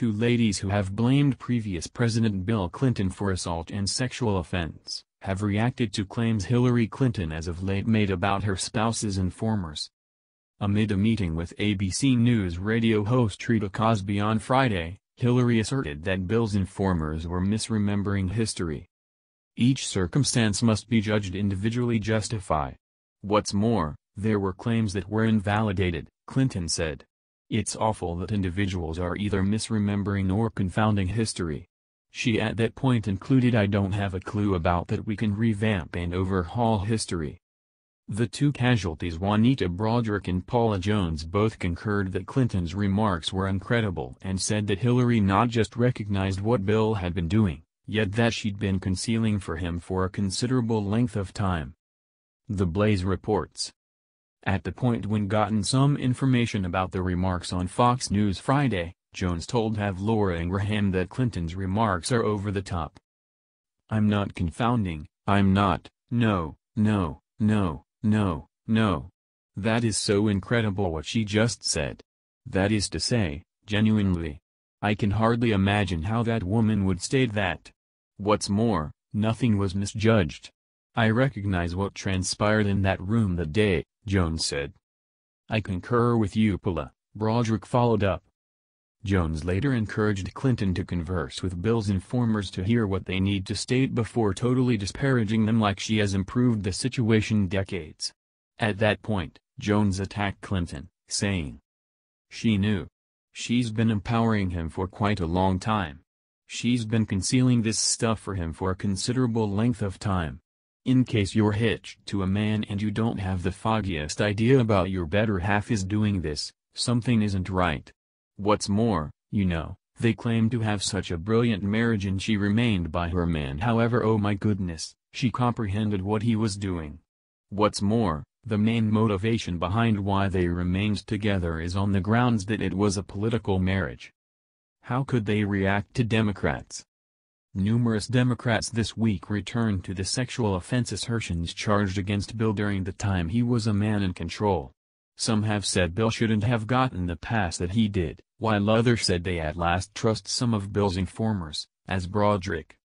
two ladies who have blamed previous President Bill Clinton for assault and sexual offense, have reacted to claims Hillary Clinton as of late made about her spouse's informers. Amid a meeting with ABC News radio host Rita Cosby on Friday, Hillary asserted that Bill's informers were misremembering history. Each circumstance must be judged individually justify. What's more, there were claims that were invalidated, Clinton said. It's awful that individuals are either misremembering or confounding history. She at that point included I don't have a clue about that we can revamp and overhaul history. The two casualties Juanita Broderick and Paula Jones both concurred that Clinton's remarks were incredible and said that Hillary not just recognized what Bill had been doing, yet that she'd been concealing for him for a considerable length of time. The Blaze reports. At the point when gotten some information about the remarks on Fox News Friday, Jones told Have Laura Ingraham that Clinton's remarks are over the top. I'm not confounding, I'm not, no, no, no, no, no. That is so incredible what she just said. That is to say, genuinely. I can hardly imagine how that woman would state that. What's more, nothing was misjudged. I recognize what transpired in that room that day, Jones said. I concur with you Pula, Broderick followed up. Jones later encouraged Clinton to converse with Bill's informers to hear what they need to state before totally disparaging them like she has improved the situation decades. At that point, Jones attacked Clinton, saying, She knew. She's been empowering him for quite a long time. She's been concealing this stuff for him for a considerable length of time. In case you're hitched to a man and you don't have the foggiest idea about your better half is doing this, something isn't right. What's more, you know, they claim to have such a brilliant marriage and she remained by her man however oh my goodness, she comprehended what he was doing. What's more, the main motivation behind why they remained together is on the grounds that it was a political marriage. How could they react to Democrats? Numerous Democrats this week returned to the sexual offenses assertions charged against Bill during the time he was a man in control. Some have said Bill shouldn't have gotten the pass that he did, while others said they at last trust some of Bill's informers, as Broderick.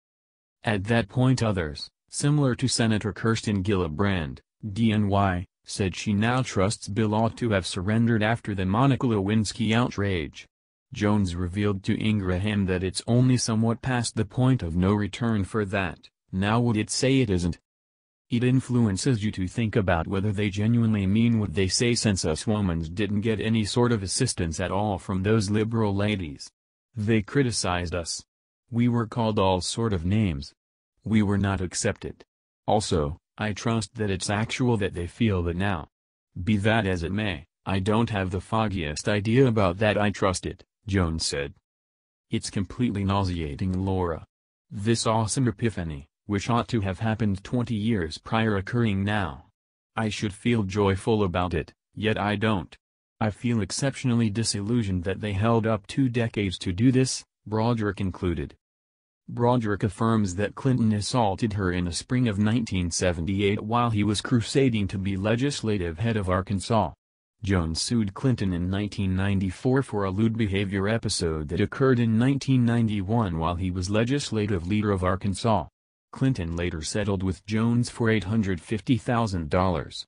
At that point others, similar to Senator Kirsten Gillibrand, DNY, said she now trusts Bill ought to have surrendered after the Monica Lewinsky outrage. Jones revealed to Ingraham that it's only somewhat past the point of no return for that, now would it say it isn't? It influences you to think about whether they genuinely mean what they say since us Womans didn't get any sort of assistance at all from those liberal ladies. They criticized us. We were called all sort of names. We were not accepted. Also, I trust that it's actual that they feel that now. Be that as it may, I don't have the foggiest idea about that I trust it. Jones said. It's completely nauseating Laura. This awesome epiphany, which ought to have happened 20 years prior occurring now. I should feel joyful about it, yet I don't. I feel exceptionally disillusioned that they held up two decades to do this, Broderick concluded. Broderick affirms that Clinton assaulted her in the spring of 1978 while he was crusading to be legislative head of Arkansas. Jones sued Clinton in 1994 for a lewd behavior episode that occurred in 1991 while he was legislative leader of Arkansas. Clinton later settled with Jones for $850,000.